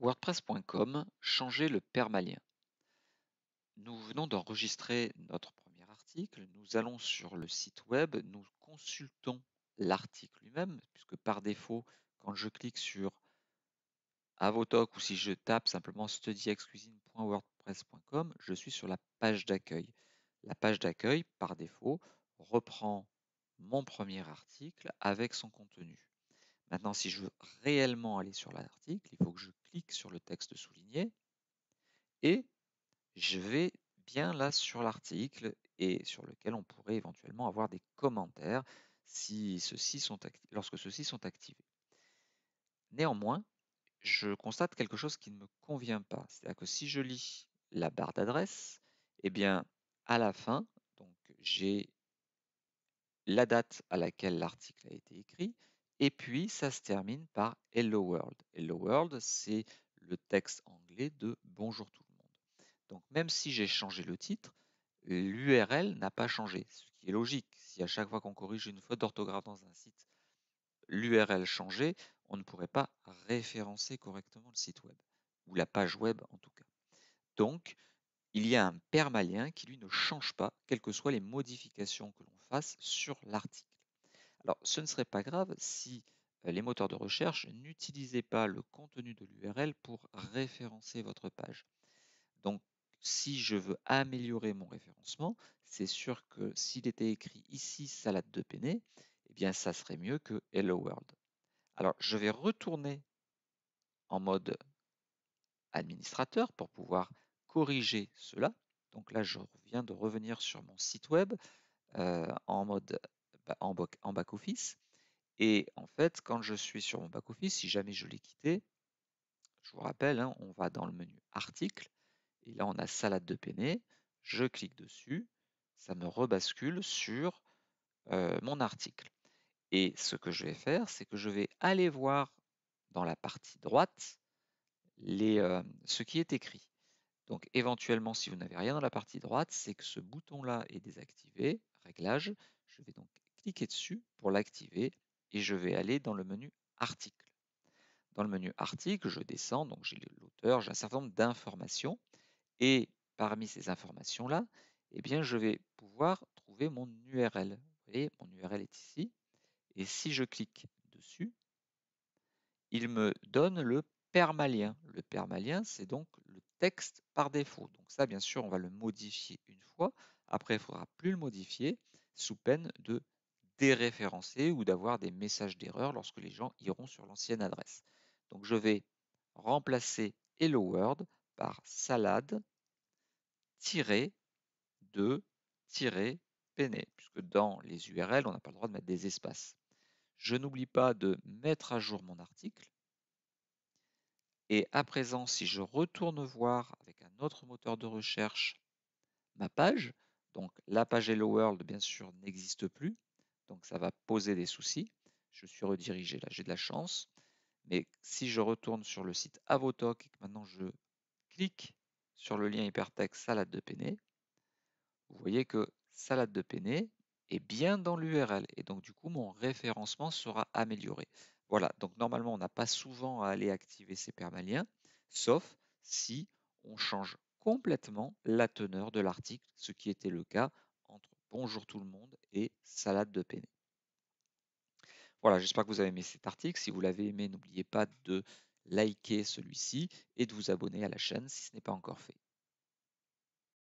WordPress.com changer le permalien. Nous venons d'enregistrer notre premier article. Nous allons sur le site web, nous consultons l'article lui-même, puisque par défaut, quand je clique sur Avotoc ou si je tape simplement studyexcuisine.wordpress.com, je suis sur la page d'accueil. La page d'accueil, par défaut, reprend mon premier article avec son contenu. Maintenant, si je veux réellement aller sur l'article, il faut que je clique sur le texte souligné et je vais bien là sur l'article et sur lequel on pourrait éventuellement avoir des commentaires si ceux sont lorsque ceux-ci sont activés. Néanmoins, je constate quelque chose qui ne me convient pas. C'est-à-dire que si je lis la barre d'adresse, eh bien, à la fin, j'ai la date à laquelle l'article a été écrit, et puis, ça se termine par Hello World. Hello World, c'est le texte anglais de Bonjour tout le monde. Donc, même si j'ai changé le titre, l'URL n'a pas changé, ce qui est logique. Si à chaque fois qu'on corrige une faute d'orthographe dans un site, l'URL changeait, on ne pourrait pas référencer correctement le site web, ou la page web en tout cas. Donc, il y a un permalien qui, lui, ne change pas, quelles que soient les modifications que l'on fasse sur l'article. Alors, ce ne serait pas grave si les moteurs de recherche n'utilisaient pas le contenu de l'URL pour référencer votre page. Donc, si je veux améliorer mon référencement, c'est sûr que s'il était écrit ici salade de penne, eh bien, ça serait mieux que Hello World. Alors, je vais retourner en mode administrateur pour pouvoir corriger cela. Donc là, je viens de revenir sur mon site web en mode en, back-office. Et en fait, quand je suis sur mon back-office, si jamais je l'ai quitté, je vous rappelle, hein, on va dans le menu article, et là on a salade de penne, je clique dessus, ça me rebascule sur euh, mon article. Et ce que je vais faire, c'est que je vais aller voir dans la partie droite les, euh, ce qui est écrit. Donc éventuellement, si vous n'avez rien dans la partie droite, c'est que ce bouton-là est désactivé, réglage. Je vais donc cliquer dessus pour l'activer et je vais aller dans le menu Article. Dans le menu Article, je descends, donc j'ai l'auteur, j'ai un certain nombre d'informations et parmi ces informations-là, eh bien, je vais pouvoir trouver mon URL. Vous mon URL est ici et si je clique dessus, il me donne le permalien. Le permalien, c'est donc le texte par défaut. Donc ça, bien sûr, on va le modifier une fois. Après, il ne faudra plus le modifier sous peine de déréférencer ou d'avoir des messages d'erreur lorsque les gens iront sur l'ancienne adresse. Donc je vais remplacer Hello World par salade de pene puisque dans les URL, on n'a pas le droit de mettre des espaces. Je n'oublie pas de mettre à jour mon article. Et à présent, si je retourne voir avec un autre moteur de recherche ma page, donc la page Hello World, bien sûr, n'existe plus donc ça va poser des soucis. Je suis redirigé, là j'ai de la chance. Mais si je retourne sur le site Avotoc et que maintenant je clique sur le lien hypertexte salade de penne, vous voyez que salade de penne est bien dans l'URL. Et donc du coup, mon référencement sera amélioré. Voilà, donc normalement, on n'a pas souvent à aller activer ces permaliens, sauf si on change complètement la teneur de l'article, ce qui était le cas Bonjour tout le monde et Salade de Péné. Voilà, j'espère que vous avez aimé cet article. Si vous l'avez aimé, n'oubliez pas de liker celui-ci et de vous abonner à la chaîne si ce n'est pas encore fait.